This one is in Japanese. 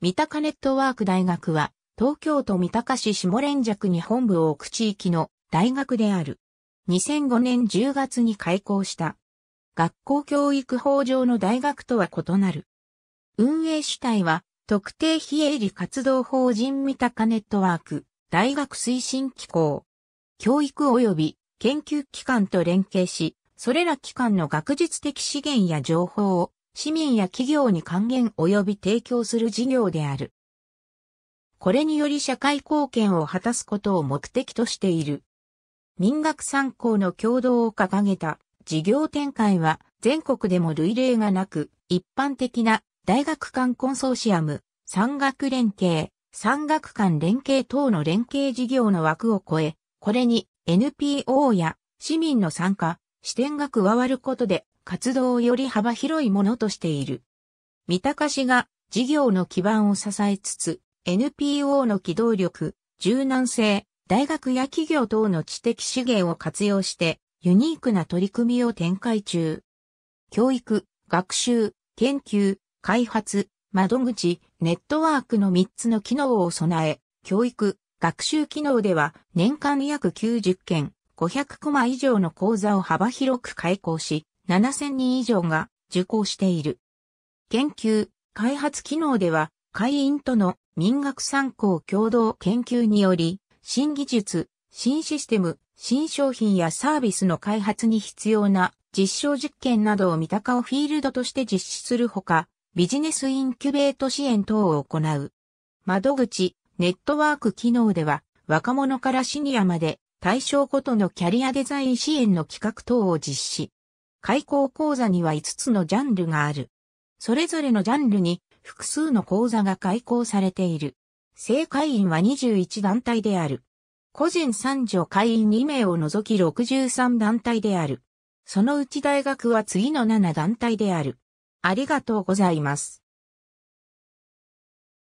三鷹ネットワーク大学は、東京都三鷹市下連弱に本部を置く地域の大学である。2005年10月に開校した。学校教育法上の大学とは異なる。運営主体は、特定非営利活動法人三鷹ネットワーク、大学推進機構。教育及び研究機関と連携し、それら機関の学術的資源や情報を市民や企業に還元及び提供する事業である。これにより社会貢献を果たすことを目的としている。民学参考の共同を掲げた事業展開は全国でも類例がなく、一般的な大学間コンソーシアム、産学連携、産学間連携等の連携事業の枠を超え、これに NPO や市民の参加、視点が加わることで活動をより幅広いものとしている。三鷹市が事業の基盤を支えつつ、NPO の機動力、柔軟性、大学や企業等の知的資源を活用して、ユニークな取り組みを展開中。教育、学習、研究、開発、窓口、ネットワークの3つの機能を備え、教育、学習機能では年間約90件、500コマ以上の講座を幅広く開講し、7000人以上が受講している。研究、開発機能では、会員との民学参考共同研究により、新技術、新システム、新商品やサービスの開発に必要な実証実験などを三鷹をフィールドとして実施するほか、ビジネスインキュベート支援等を行う。窓口、ネットワーク機能では、若者からシニアまで対象ごとのキャリアデザイン支援の企画等を実施。開校講座には5つのジャンルがある。それぞれのジャンルに複数の講座が開講されている。正会員は21団体である。個人3女会員2名を除き63団体である。そのうち大学は次の7団体である。ありがとうございます。